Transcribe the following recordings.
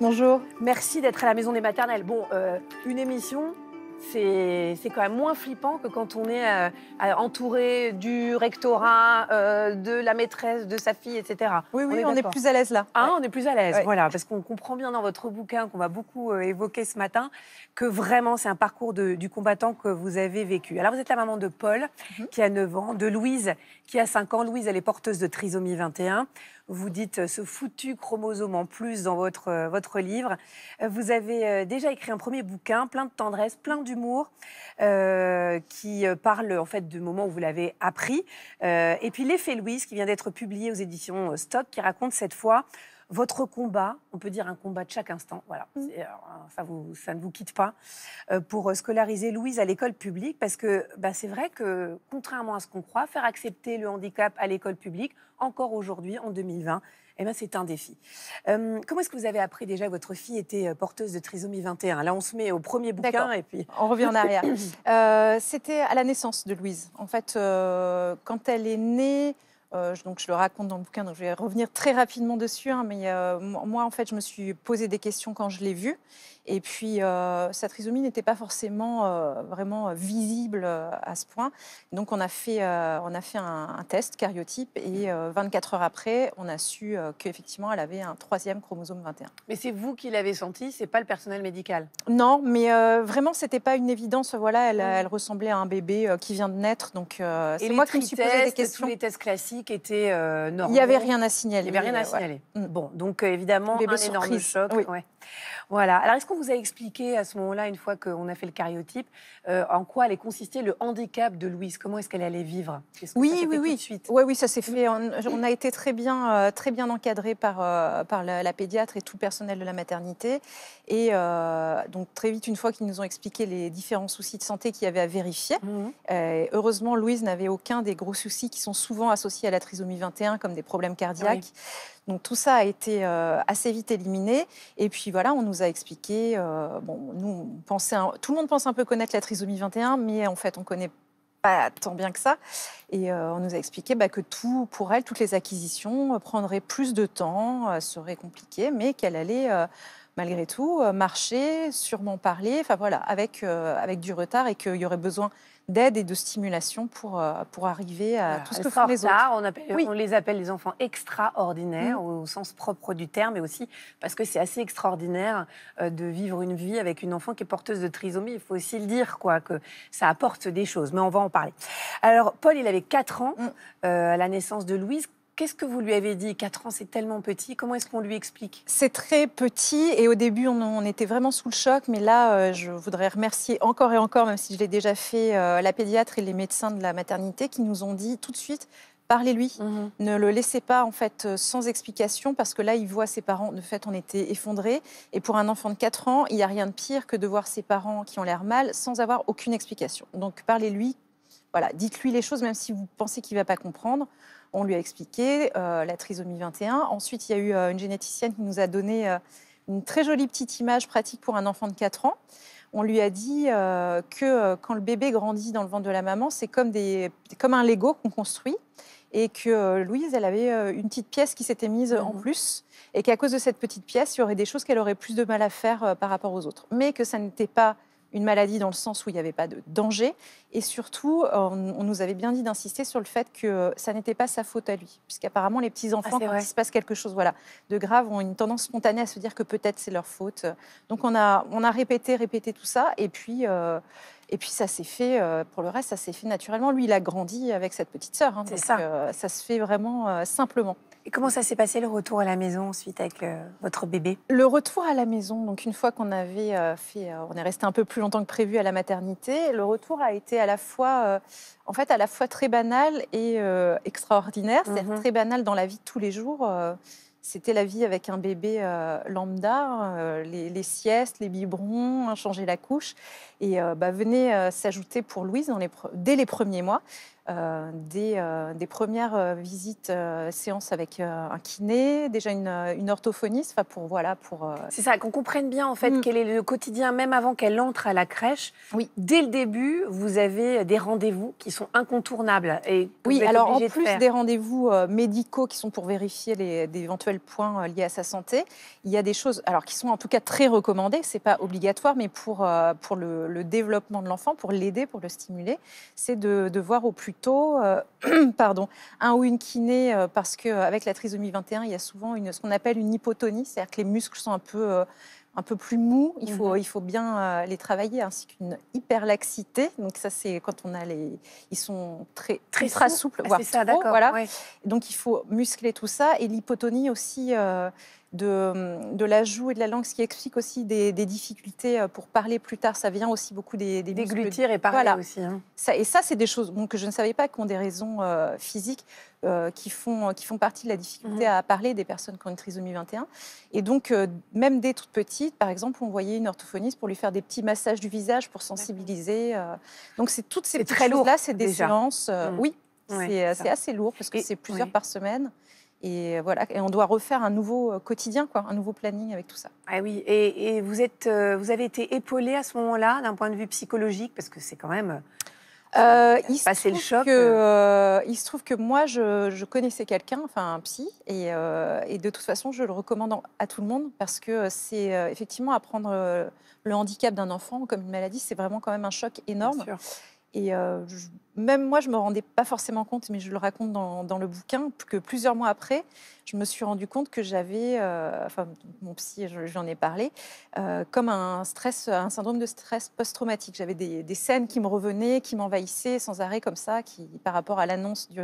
Bonjour. Merci d'être à la Maison des Maternelles. Bon, euh, une émission, c'est quand même moins flippant que quand on est euh, entouré du rectorat, euh, de la maîtresse, de sa fille, etc. Oui, oui, on est, plus à l'aise là. Ah, on est plus à l'aise, voilà, parce qu'on comprend bien dans votre bouquin qu'on va beaucoup évoquer ce matin que vraiment c'est un parcours du combattant que vous avez vécu. Alors vous êtes la maman de Paul mhm. qui a 9 ans, de Louise qui a 5 ans. Louise, elle est porteuse de trisomie 21. Vous dites euh, ce foutu chromosome en plus dans votre, euh, votre livre. Euh, vous avez déjà écrit un premier bouquin, plein de tendresse, plein d'humour, qui parle en fait du moment où vous l'avez appris. et puis L'effet Louise, qui vient d'être publié aux éditions Stock, qui raconte cette fois votre combat, on peut dire un combat de chaque instant, voilà, ça, mm. euh, ça, ne vous quitte pas, euh, pour euh, scolariser Louise à l'école publique, parce que bah, c'est vrai que, contrairement à ce qu'on croit, faire accepter le handicap à l'école publique, encore aujourd'hui, en 2020, eh ben, c'est un défi. comment est-ce que vous avez appris déjà votre fille était porteuse de trisomie 21 Là, on se met au premier bouquin et puis... On revient en arrière. C'était à la naissance de Louise. En fait, quand elle est née, euh, je le raconte dans le bouquin, donc je vais revenir très rapidement dessus. Hein, mais euh, moi, en fait, je me suis posé des questions quand je l'ai vu. Et puis, sa euh, trisomie n'était pas forcément euh, vraiment euh, visible à ce point. Donc, on a fait, on a fait un, test cariotype et 24 mm. heures après, on a su qu'effectivement, elle avait un troisième chromosome 21. Mais c'est vous qui l'avez senti, c'est pas le personnel médical Non, mais vraiment, c'était pas une évidence. Voilà, elle, mm. ressemblait à un bébé qui vient de naître. Donc, c'est moi qui me suis des questions. Tous les tests classiques étaient normaux. Il n'y avait rien à signaler. Il n'y avait rien à signaler. Mm. Bon, donc évidemment, un énorme choc. Voilà. Alors, est-ce qu'on vous a expliqué à ce moment-là, une fois qu'on a fait le cariotype, euh, en quoi allait consister le handicap de Louise Comment est-ce qu'elle allait vivre Oui, oui, oui. suite oui, oui, ça s'est fait. On, a été très bien, euh, très bien encadré par, euh, par la, pédiatre et tout le personnel de la maternité. Et donc, très vite, une fois qu'ils nous ont expliqué les différents soucis de santé qu'il y avait à vérifier, mhm. heureusement, Louise n'avait aucun des gros soucis qui sont souvent associés à la trisomie 21, comme des problèmes cardiaques. Donc tout ça a été euh, assez vite éliminé. Et puis voilà, on nous a expliqué, euh, bon, nous, pensait tout le monde pense un peu connaître la trisomie 21, mais en fait, on connaît pas tant bien que ça. Et euh, on nous a expliqué bah, que tout, pour elle, toutes les acquisitions prendraient plus de temps, seraient compliquées, mais qu'elle allait malgré tout marcher, sûrement parler, enfin voilà, avec, avec du retard et qu'il y aurait besoin d'aide et de stimulation pour, euh, pour arriver à tout ce que font les autres. On, appelle, on, les appelle les enfants extraordinaires mmh. au sens propre du terme, et aussi parce que c'est assez extraordinaire euh, de vivre une vie avec une enfant qui est porteuse de trisomie. Il faut aussi le dire, quoi, que ça apporte des choses. Mais on va en parler. Alors, Paul, il avait 4 ans mmh. euh, à la naissance de Louise. Qu'est-ce que vous lui avez dit 4 ans, c'est tellement petit. Comment est-ce qu'on lui explique C'est très petit et au début, on, était vraiment sous le choc. Mais là, euh, je voudrais remercier encore et encore, même si je l'ai déjà fait, euh, la pédiatre et les médecins de la maternité qui nous ont dit tout de suite parlez-lui. Mhm. Ne le laissez pas en fait euh, sans explication parce que là, il voit ses parents. De fait, on était effondrés. Et pour un enfant de 4 ans, il n'y a rien de pire que de voir ses parents qui ont l'air mal sans avoir aucune explication. Donc parlez-lui voilà, dites-lui les choses, même si vous pensez qu'il ne va pas comprendre. On lui a expliqué euh, la trisomie 21. Ensuite, il y a eu euh, une généticienne qui nous a donné euh, une très jolie petite image pratique pour un enfant de 4 ans. On lui a dit que quand le bébé grandit dans le ventre de la maman, c'est comme, un Lego qu'on construit et que Louise, elle avait une petite pièce qui s'était mise en mhm. plus, et qu'à cause de cette petite pièce, il y aurait des choses qu'elle aurait plus de mal à faire par rapport aux autres. Mais que ça n'était pas une maladie dans le sens où il n'y avait pas de danger, et surtout, euh, on, nous avait bien dit d'insister sur le fait que ça n'était pas sa faute à lui, puisqu'apparemment les ah, petits enfants, quand il se passe quelque chose, voilà, de grave, ont une tendance spontanée à se dire que peut-être c'est leur faute. Donc on a, on a répété, répété tout ça, et puis. Euh, et puis ça s'est fait, euh, pour le reste, ça s'est fait naturellement. Lui, il a grandi avec cette petite sœur. Hein, c'est ça. ça se fait vraiment simplement. Et comment ça s'est passé le retour à la maison ensuite avec votre bébé Le retour à la maison, donc une fois qu'on avait fait, on est resté un peu plus longtemps que prévu à la maternité, le retour a été à à la fois, euh, en fait, à la fois très banal et euh, extraordinaire. cest mhm. très banal dans la vie de tous les jours. Euh, c'était la vie avec un bébé lambda, les, siestes, les biberons, changer la couche. Et bah, venait s'ajouter pour Louise dès les premiers mois euh, euh, des, premières euh, visites, séances avec un kiné, déjà une, une orthophoniste, pour voilà pour. C'est ça, qu'on comprenne bien en fait mm. quel est le quotidien même avant qu'elle entre à la crèche. Oui. Dès le début, vous avez des rendez-vous qui sont incontournables et oui. alors en plus des rendez-vous médicaux qui sont pour vérifier d'éventuels points liés à sa santé, il y a des choses alors qui sont en tout cas très recommandées. C'est pas obligatoire, mais pour pour le, développement de l'enfant, pour l'aider, pour le stimuler, c'est de, de voir au plus euh, pardon, un ou une kiné euh, parce qu'avec euh, la trisomie 21, il y a souvent une, ce qu'on appelle une hypotonie, c'est-à-dire que les muscles sont un peu un peu plus mous, il faut, mhm. il faut bien les travailler, ainsi qu'une hyperlaxité. Donc ça, c'est quand on a les... Ils sont très, très souples, voire trop, voilà. Donc il faut muscler tout ça. Et l'hypotonie aussi, de, de joue et de la langue, ce qui explique aussi des, difficultés euh, pour parler plus tard. Ça vient aussi beaucoup des, des Déglutir et parler aussi. Hein. et ça, c'est des choses que je ne savais pas, qui ont des raisons euh, physiques euh, qui, font, qui font partie de la difficulté mhm. à parler des personnes qui ont une trisomie 21. Et donc, même dès toute petite, par exemple, on voyait une orthophoniste pour lui faire des petits massages du visage pour sensibiliser. donc, c'est toutes ces très choses-là, c'est des séances. Mhm. Oui, c'est assez lourd parce que c'est plusieurs par semaine. Et euh, voilà, et on doit refaire un nouveau euh, quotidien, quoi, un nouveau planning avec tout ça. Ah oui, et, vous, êtes, euh, vous avez été épaulé à ce moment-là d'un point de vue psychologique, parce que c'est quand même... Euh, il, le choc. il se trouve que moi, je, connaissais quelqu'un, enfin un psy, et, de toute façon, je le recommande à tout le monde parce que c'est effectivement apprendre le handicap d'un enfant comme une maladie, c'est vraiment quand même un choc énorme. Et euh, même moi, je ne me rendais pas forcément compte, mais je le raconte dans, le bouquin, que plusieurs mois après, je me suis rendu compte que j'avais, euh, enfin, mon psy, j'en ai parlé, euh, comme un stress, un syndrome de stress post-traumatique. J'avais des, scènes qui me revenaient, qui m'envahissaient sans arrêt comme ça, qui, par rapport à l'annonce du,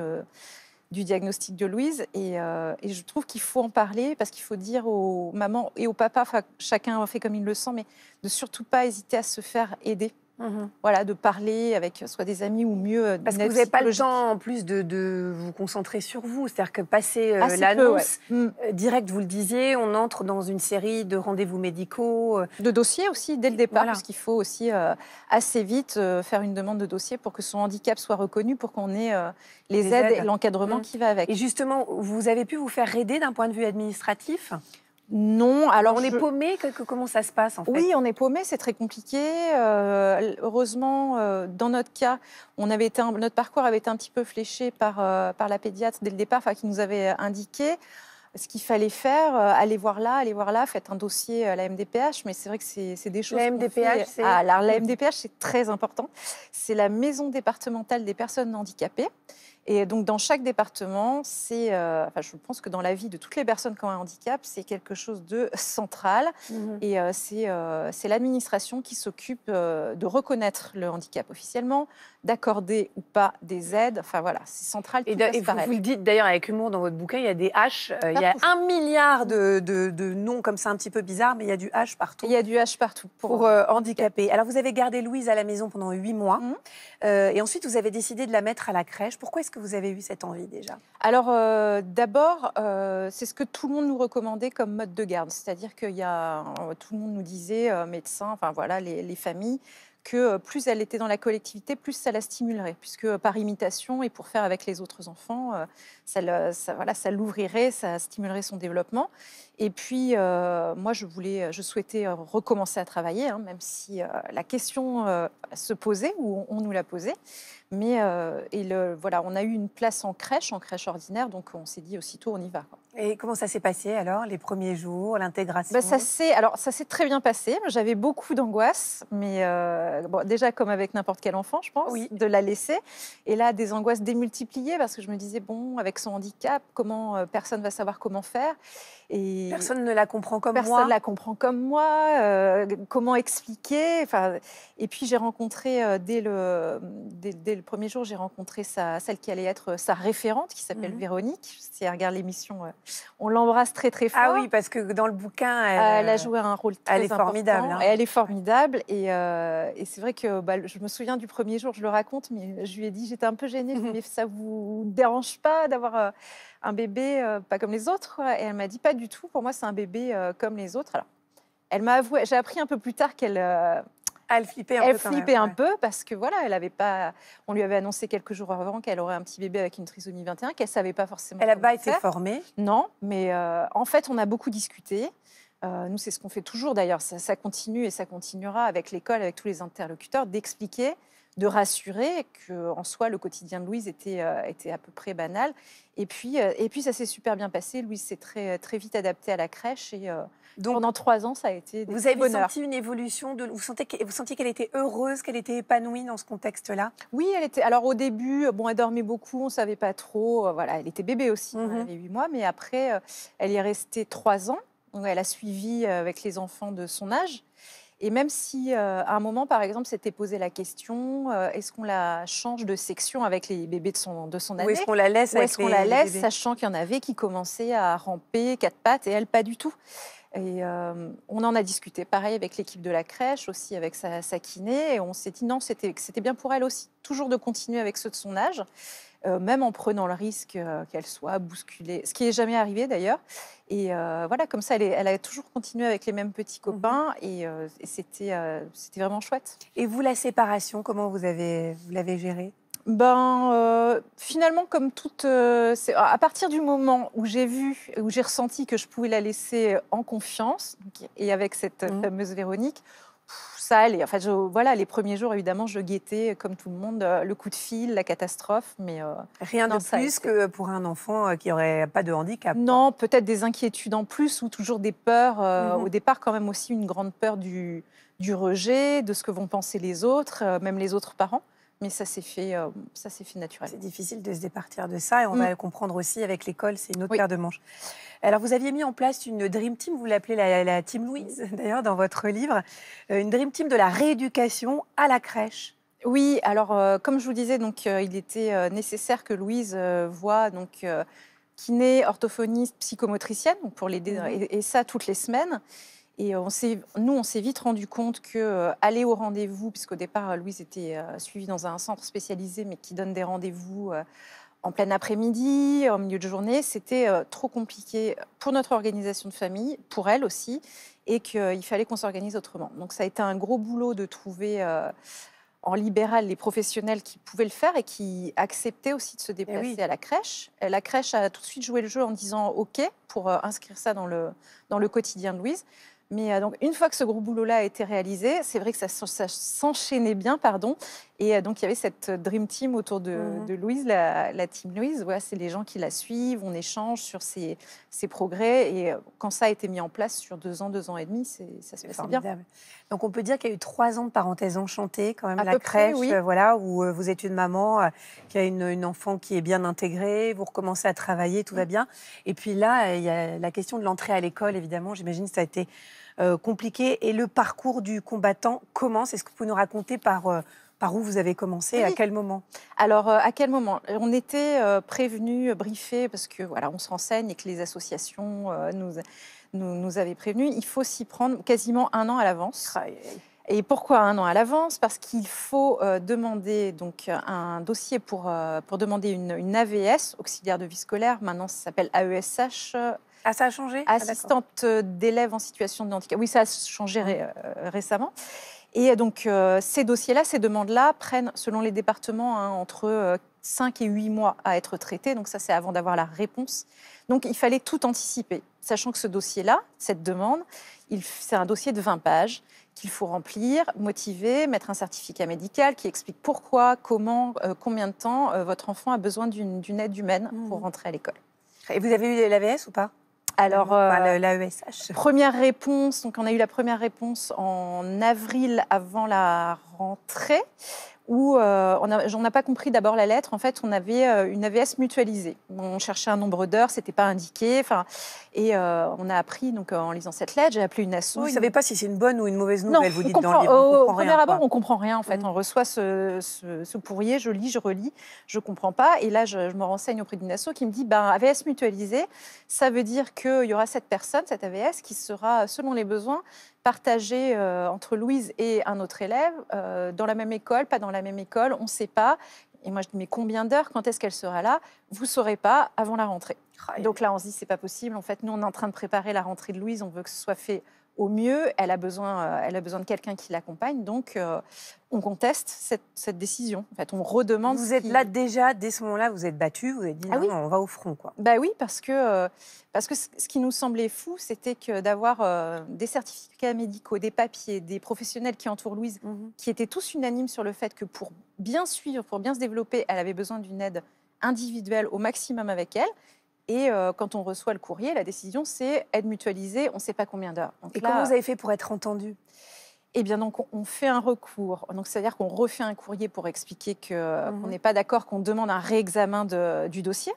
diagnostic de Louise. Et, je trouve qu'il faut en parler parce qu'il faut dire aux mamans et aux papas, chacun fait comme il le sent, mais de surtout pas hésiter à se faire aider Mhm. Voilà, de parler avec euh, soit des amis ou mieux. Euh, parce que vous n'avez pas le temps en plus de, vous concentrer sur vous. C'est-à-dire que passer euh, ah, l'annonce mm. direct, vous le disiez, on entre dans une série de rendez-vous médicaux. De dossiers aussi dès le départ, parce qu'il faut aussi assez vite faire une demande de dossier pour que son handicap soit reconnu, pour qu'on ait les, aides, et l'encadrement mm. qui va avec. Et justement, vous avez pu vous faire aider d'un point de vue administratif non, alors on est paumé. comment ça se passe en fait Oui, on est paumé, c'est très compliqué. Euh, heureusement, euh, dans notre cas, on avait notre parcours avait été un petit peu fléché par, euh, la pédiatre dès le départ, qui nous avait indiqué ce qu'il fallait faire, aller voir là, aller voir là, faites un dossier à la MDPH, mais c'est vrai que c'est des choses... La MDPH, ah, la MDPH, c'est très important. C'est la Maison départementale des personnes handicapées. Et donc, dans chaque département, c'est, euh, enfin, je pense que dans la vie de toutes les personnes qui ont un handicap, c'est quelque chose de central. Mhm. Et euh, c'est, euh, c'est l'administration qui s'occupe de reconnaître le handicap officiellement, d'accorder ou pas des aides. Enfin, voilà, c'est central. Et, et vous, le dites d'ailleurs avec humour dans votre bouquin, il y a des H, il y a un milliard de, noms comme ça, un petit peu bizarre, mais il y a du H partout. Il y a du H partout pour, pour handicapés. Alors, vous avez gardé Louise à la maison pendant huit mois. Mhm. et ensuite, vous avez décidé de la mettre à la crèche. Pourquoi est-ce que vous avez eu cette envie déjà Alors euh, d'abord, euh, c'est ce que tout le monde nous recommandait comme mode de garde. C'est-à-dire qu'il y a, euh, tout le monde nous disait, médecins, enfin voilà, les, familles, que plus elle était dans la collectivité, plus ça la stimulerait, puisque par imitation et pour faire avec les autres enfants, ça, l'ouvrirait, ça, voilà, ça, ça stimulerait son développement. Et puis, euh, moi, je voulais, euh, je souhaitais euh, recommencer à travailler, hein, même si la question se posait ou on, nous l'a posée. Mais le, voilà, on a eu une place en crèche, en crèche ordinaire, donc on s'est dit aussitôt, on y va. Et comment ça s'est passé alors, les premiers jours, l'intégration bah, Ça s'est alors ça s'est très bien passé. J'avais beaucoup d'angoisse, mais déjà comme avec n'importe quel enfant, je pense, de la laisser. Et là, des angoisses démultipliées parce que je me disais bon, avec son handicap, comment personne va savoir comment faire. Et Personne ne la comprend comme moi. Personne la comprend comme moi. Euh, comment expliquer enfin, Et puis j'ai rencontré, euh, dès, le, dès, le premier jour, j'ai rencontré sa, celle qui allait être euh, sa référente, qui s'appelle mmh. Véronique. Si elle regarde l'émission, on l'embrasse très très ah fort. Ah oui, parce que dans le bouquin, elle, a joué un rôle très elle est Formidable, hein. Elle est formidable. Et, c'est vrai que bah, je me souviens du premier jour, je le raconte, mais je lui ai dit, j'étais un peu gênée, mais ça vous dérange pas d'avoir un bébé euh, pas comme les autres Et elle m'a dit pas du tout. Pour moi, c'est un bébé euh, comme les autres. Alors, elle m'a avoué. J'ai appris un peu plus tard qu'elle euh, elle flippait un peu. un peu parce que voilà, elle avait pas. On lui avait annoncé quelques jours avant qu'elle aurait un petit bébé avec une trisomie 21, qu'elle savait pas forcément. Elle n'a pas été formée. Non, mais en fait, on a beaucoup discuté. Euh, nous, c'est ce qu'on fait toujours d'ailleurs, ça, continue et ça continuera avec l'école, avec tous les interlocuteurs, d'expliquer, de rassurer qu'en soi, le quotidien de Louise euh, était, à peu près banal. Et puis, euh, et puis ça s'est super bien passé. Louise s'est très, très vite adaptée à la crèche et Donc, pendant trois ans, ça a été des Vous avez senti une évolution de, Vous sentiez, qu'elle était heureuse, qu'elle était épanouie dans ce contexte-là Oui, elle était. Alors au début, bon, elle dormait beaucoup, on ne savait pas trop. Voilà, elle était bébé aussi, mhm. elle avait huit mois, mais après, elle est restée trois ans elle a suivi euh, avec les enfants de son âge. Et même si euh, à un moment, par exemple, s'était posé la question, euh, est-ce qu'on la change de section avec les bébés de son, de son année Ou est-ce qu'on la laisse, est-ce qu'on la laisse sachant qu'il y en avait qui commençaient à ramper quatre pattes et elle pas du tout et on en a discuté, pareil avec l'équipe de la crèche, aussi avec sa, sa kiné, et on s'est dit non, c'était bien pour elle aussi, toujours de continuer avec ceux de son âge. Euh, même en prenant le risque euh, qu'elle soit bousculée, ce qui n'est jamais arrivé d'ailleurs. Et euh, voilà, comme ça, elle, a toujours continué avec les mêmes petits mhm. copains et, c'était, vraiment chouette. Et vous, la séparation, comment vous, l'avez gérée ben, finalement, comme toute. à partir du moment où j'ai vu, où j'ai ressenti que je pouvais la laisser en confiance, et avec cette mhm. fameuse Véronique, et en voilà, les premiers jours, évidemment, je guettais, euh, comme tout le monde, euh, le coup de fil, la catastrophe. Mais euh, Rien de plus que pour un enfant qui n'aurait pas de handicap. Non, peut-être des inquiétudes en plus ou toujours des peurs. Mhm. Au départ, quand même aussi une grande peur du, rejet, de ce que vont penser les autres, même les autres parents. Mais ça s'est fait, euh, ça fait naturellement. C'est difficile de se départir de ça et on mm. va le comprendre aussi avec l'école, c'est une autre paire de manches. Alors vous aviez mis en place une Dream Team, vous l'appelez la, Team Louise d'ailleurs dans votre livre, euh, une Dream Team de la rééducation à la crèche. Oui, alors euh, comme je vous disais, donc il était nécessaire que Louise voit donc kiné, orthophoniste, psychomotricienne donc pour l'aider mhm. et, ça toutes les semaines. Et nous, on s'est vite rendu compte que euh, aller au rendez-vous, puisqu'au départ, euh, Louise était euh, suivie dans un centre spécialisé, mais qui donne des rendez-vous en plein après-midi, en milieu de journée, c'était trop compliqué pour notre organisation de famille, pour elle aussi, et qu'il fallait qu'on s'organise autrement. Donc ça a été un gros boulot de trouver en libéral les professionnels qui pouvaient le faire et qui acceptaient aussi de se eh déplacer à la crèche. La crèche a tout de suite joué le jeu en disant OK pour inscrire ça dans le, dans le quotidien de Louise. Mais euh, donc, une fois que ce gros boulot-là a été réalisé, c'est vrai que ça, s'enchaînait bien, pardon. Et euh, donc, il y avait cette euh, Dream Team autour de, mhm. Louise, la, Team Louise. Ouais, c'est les gens qui la suivent, on échange sur ses, progrès. Et quand ça a été mis en place sur deux ans, deux ans et demi, ça se passait bien. Donc, on peut dire qu'il y a eu trois ans de parenthèse enchantée, quand même, à, la crèche, voilà, où vous êtes une maman qui a une, enfant qui est bien intégrée, vous recommencez à travailler, tout va mm. bien. Et puis là, il y a la question de l'entrée à l'école, évidemment. J'imagine que ça a été euh, compliqué. Et le parcours du combattant commence. Est-ce que vous pouvez nous raconter par, euh, par où vous avez commencé et euh, à quel moment Alors, à quel moment On était prévenus, briefés, parce que voilà, on se renseigne et que les associations nous, nous, avaient prévenus. Il faut s'y prendre quasiment un an à l'avance. et pourquoi un an à l'avance Parce qu'il faut demander donc un dossier pour, pour demander une, une, AVS, auxiliaire de vie scolaire. Maintenant, ça s'appelle AESH, ah, ça a changé ah, Assistante euh, d'élèves en situation de handicap. Oui, ça a changé euh, récemment. Et euh, donc, ces dossiers-là, ces demandes-là prennent, selon les départements, hein, entre 5 et 8 mois à être traités. Donc, ça, c'est avant d'avoir la réponse. Donc, il fallait tout anticiper, sachant que ce dossier-là, cette demande, c'est un dossier de 20 pages qu'il faut remplir, motiver, mettre un certificat médical qui explique pourquoi, comment, combien de temps votre enfant a besoin d'une aide humaine pour mmh. rentrer à l'école. Et vous avez eu l'AVS ou pas alors, euh, la l'AESH. Première réponse, donc on a eu la première réponse en avril avant la rentrée où euh, on n'a pas compris d'abord la lettre. En fait, on avait euh, une AVS mutualisée. On cherchait un nombre d'heures, c'était pas indiqué. Enfin, et euh, on a appris donc en lisant cette lettre, j'ai appelé une asso. Vous ne savez pas si c'est une bonne ou une mauvaise nouvelle. Non, vous dites dans le livre, on comprend au, premier abord, on comprend rien en fait. Mm. On reçoit ce, ce, courrier, je lis, je relis, je comprends pas. Et là, je, me renseigne auprès d'une asso qui me dit, ben AVS mutualisée, ça veut dire qu'il y aura cette personne, cette AVS, qui sera selon les besoins partagé euh, entre Louise et un autre élève, euh, dans la même école, pas dans la même école, on ne sait pas. Et moi, je dis, mais combien d'heures Quand est-ce qu'elle sera là Vous ne saurez pas avant la rentrée. Donc là, on se dit, c'est pas possible. En fait, nous, on est en train de préparer la rentrée de Louise. On veut que ce soit fait au mieux, elle a besoin, euh, elle a besoin de quelqu'un qui l'accompagne. Donc, euh, on conteste cette, décision. En fait, on redemande. Vous êtes là déjà, dès ce moment-là, vous êtes battu, vous êtes dit ah on va au front. Quoi. Bah oui, parce que, euh, parce que ce qui nous semblait fou, c'était que d'avoir des certificats médicaux, des papiers, des professionnels qui entourent Louise, mhm. qui étaient tous unanimes sur le fait que pour bien suivre, pour bien se développer, elle avait besoin d'une aide individuelle au maximum avec elle. Et euh, quand on reçoit le courrier, la décision, c'est aide mutualisée, on ne sait pas combien d'heures. Et comment vous avez fait pour être entendu eh bien, donc, on fait un recours. Donc, c'est-à-dire qu'on refait un courrier pour expliquer mhm. qu'on n'est pas d'accord, qu'on demande un réexamen du dossier.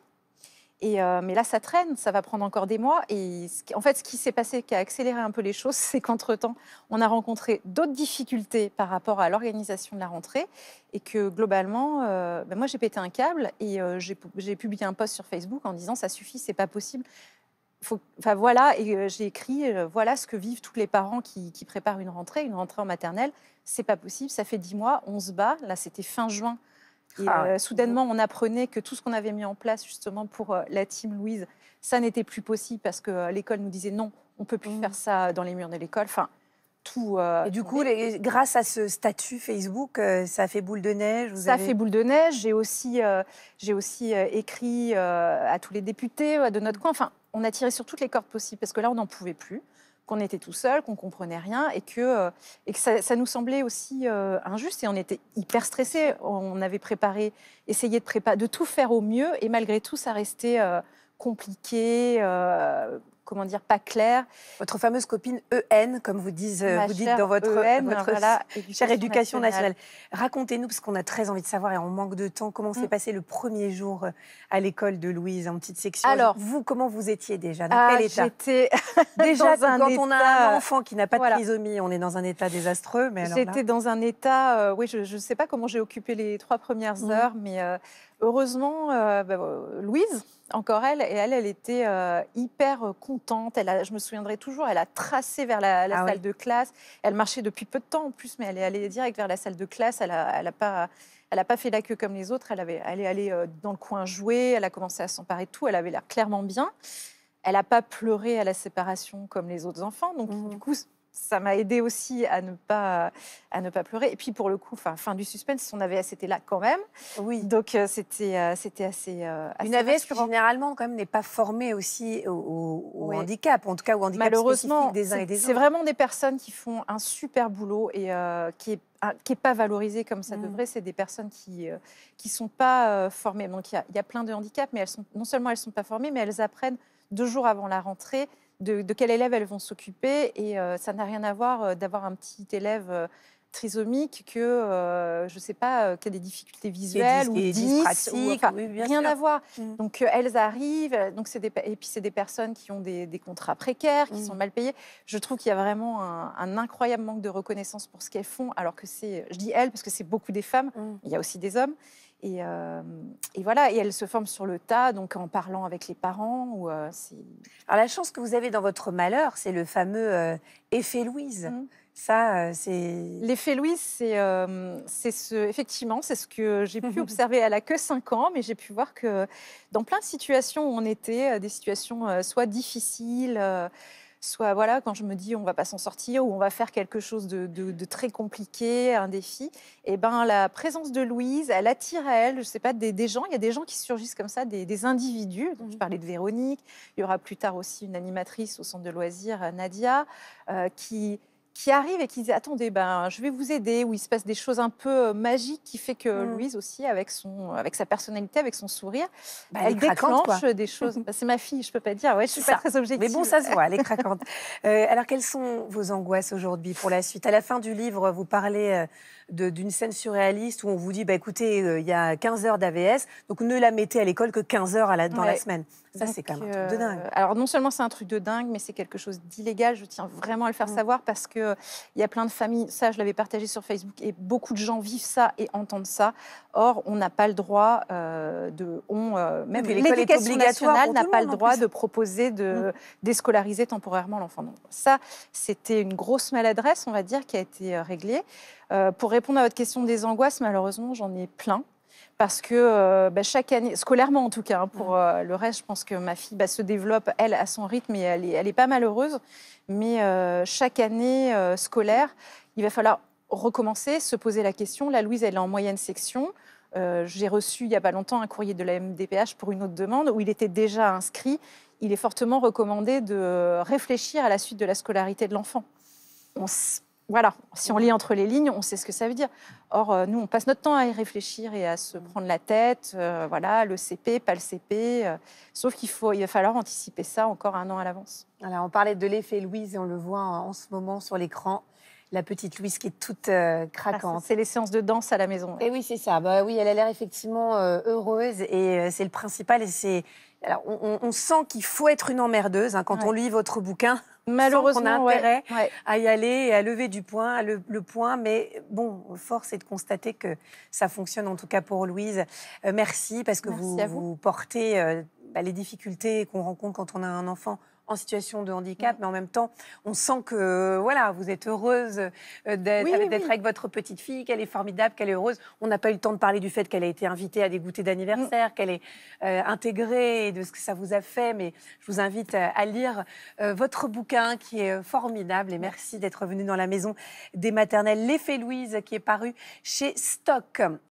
Euh, mais là, ça traîne, ça va prendre encore des mois. Et en fait, ce qui s'est passé, qui a accéléré un peu les choses, c'est qu'entre-temps, on a rencontré d'autres difficultés par rapport à l'organisation de la rentrée. Et que globalement, euh, ben moi, j'ai pété un câble et euh, j'ai publié un post sur Facebook en disant Ça suffit, c'est pas possible. enfin voilà, et j'ai écrit Voilà ce que vivent tous les parents qui, qui préparent une rentrée, une rentrée en maternelle. C'est pas possible, ça fait dix mois, on se bat. Là, c'était fin juin et, ah euh, soudainement, on apprenait que tout ce qu'on avait mis en place justement pour euh, la team Louise, ça n'était plus possible parce que euh, l'école nous disait non, on ne peut plus mmh. faire ça dans les murs de l'école. Enfin, tout, et du coup, les, grâce à ce statut Facebook, ça fait boule de neige. ça fait boule de neige. J'ai aussi, j'ai aussi écrit à tous les députés de notre mmh. coin. Enfin, on a tiré sur toutes les cordes possibles parce que là, on n'en pouvait plus qu'on était tout seul, qu'on comprenait rien et que, euh, et que ça, nous semblait aussi euh, injuste et on était hyper stressés. On avait préparé, essayé de, de tout faire au mieux et malgré tout, ça restait euh, compliqué, comment dire, pas clair. Votre fameuse copine EN, comme vous, euh, vous dites dans votre, EN, votre éducation chère éducation nationale. Racontez-nous, parce qu'on a très envie de savoir et on manque de temps, comment s'est mm. passé le premier jour euh, à l'école de Louise en petite section Alors, vous, comment vous étiez déjà Dans ah, quel état J'étais déjà dans un quand on a un enfant qui n'a pas de trisomie, on est dans un état désastreux. Mais J'étais dans un état, euh, oui, je ne sais pas comment j'ai occupé les trois premières mm. heures, mais heureusement, bah, Louise, encore elle, et elle, elle était euh, hyper contente. Elle je me souviendrai toujours, elle a tracé vers la, ah salle de classe. Elle marchait depuis peu de temps en plus, mais elle est allée direct vers la salle de classe. Elle n'a pas, pas fait la queue comme les autres. Elle, avait, elle est allée euh, dans le coin jouer, elle a commencé à s'emparer de tout. Elle avait l'air clairement bien. Elle n'a pas pleuré à la séparation comme les autres enfants. Donc, mmh. du coup, ça m'a aidé aussi à ne pas à ne pas pleurer. Et puis pour le coup, fin, fin du suspense, son AVS était là quand même. Oui. Donc euh, c'était euh, c'était assez, euh, Une AVS généralement quand même n'est pas formée aussi au, handicap, en tout cas au handicap Malheureusement, des uns et des autres. C'est vraiment des personnes qui font un super boulot et qui est n'est ah, pas valorisé comme ça devrait, mm. c'est des personnes qui ne sont pas formées. Donc il y, a plein de handicaps, mais elles sont, non seulement elles ne sont pas formées, mais elles apprennent deux jours avant la rentrée de, quel élève elles vont s'occuper. Et euh, ça n'a rien à voir euh, d'avoir un petit élève euh, trisomique que, je sais pas, a des difficultés visuelles et ou rien à voir. Mm. Donc, elles arrivent, donc et puis c'est des personnes qui ont des, contrats précaires, qui mm. sont mal payées. Je trouve qu'il y a vraiment un, incroyable manque de reconnaissance pour ce qu'elles font, alors que c'est, je dis elles parce que c'est beaucoup des femmes, mm. il y a aussi des hommes. Euh, et, voilà, et elle se forme sur le tas, donc en parlant avec les parents. Ou, euh, Alors la chance que vous avez dans votre malheur, c'est le fameux euh, effet Louise. Mmh. Ça, c'est... L'effet Louise, c'est, c'est ce, effectivement, c'est ce que j'ai pu observer. Elle a que 5 ans, mais j'ai pu voir que dans plein de situations où on était, des situations soit difficiles soit voilà, quand je me dis on va pas s'en sortir ou on va faire quelque chose de, très compliqué, un défi, et eh ben la présence de Louise, elle attire à elle, je sais pas, des, gens. Il y a des gens qui surgissent comme ça, des, individus. je mhm. parlais de Véronique. Il y aura plus tard aussi une animatrice au centre de loisirs, euh, Nadia, euh, qui qui arrive et qui dit, attendez ben je vais vous aider où il se passe des choses un peu euh, magiques qui fait que mmh. Louise aussi avec son avec sa personnalité avec son sourire bah, elle, déclenche des choses bah, c'est ma fille je peux pas dire ouais je suis pas très objective mais bon ça se voit elle est craquante euh, alors quelles sont vos angoisses aujourd'hui pour la suite à la fin du livre vous parlez euh, d'une scène surréaliste où on vous dit, bah, écoutez, euh, il y a 15 heures d'AVS, donc ne la mettez à l'école que 15 heures à dans la semaine. Ça, c'est quand même un truc de euh, dingue. alors, non seulement c'est un truc de dingue, mais c'est quelque chose d'illégal. Je tiens vraiment à le faire mm. savoir parce qu'il euh, il y a plein de familles, ça, je l'avais partagé sur Facebook, et beaucoup de gens vivent ça et entendent ça. Or, on n'a pas le droit de. On, même l'éducation nationale n'a pas le droit de proposer de mm. déscolariser temporairement l'enfant. donc ça, c'était une grosse maladresse, on va dire, qui a été réglée. Euh, pour répondre à votre question des angoisses, malheureusement, j'en ai plein. Parce que euh, bah, chaque année, scolairement en tout cas, hein, pour mm. euh, le reste, je pense que ma fille bah, se développe, elle, à son rythme et elle n'est elle est pas malheureuse. Mais chaque année scolaire, il va falloir recommencer, se poser la question. La Louise, elle est en moyenne section. J'ai reçu il n'y a pas longtemps un courrier de la MDPH pour une autre demande où il était déjà inscrit. Il est fortement recommandé de réfléchir à la suite de la scolarité de l'enfant on voilà, si on lit entre les lignes, on sait ce que ça veut dire. Or, euh, nous, on passe notre temps à y réfléchir et à se prendre la tête. Euh, voilà, le CP, pas le CP. Euh. sauf qu'il faut, il va falloir anticiper ça encore un an à l'avance. Alors, on parlait de l'effet Louise et on le voit en, ce moment sur l'écran. La petite Louise qui est toute craquante. Ah, c'est les séances de danse à la maison. Et eh oui, c'est ça. Bah oui, elle a l'air effectivement heureuse et c'est le principal. Et c'est on, sent qu'il faut être une emmerdeuse hein, quand on lit votre bouquin. Malheureusement, on a intérêt à y aller et à lever du point, le, le, Mais bon, force est de constater que ça fonctionne, en tout cas pour Louise. Euh, merci, parce que vous, vous. portez euh, bah, les difficultés qu'on rencontre quand on a un enfant en situation de handicap, mais en même temps, on sent que voilà, vous êtes heureuse euh, d'être, avec votre petite fille, qu'elle est formidable, qu'elle est heureuse. On n'a pas eu le temps de parler du fait qu'elle a été invitée à des goûters d'anniversaire, mm. qu'elle est euh, intégrée et de ce que ça vous a fait. Mais je vous invite euh, à lire votre bouquin qui est formidable et merci d'être venue dans la maison des maternelles. L'effet Louise qui est paru chez Stock.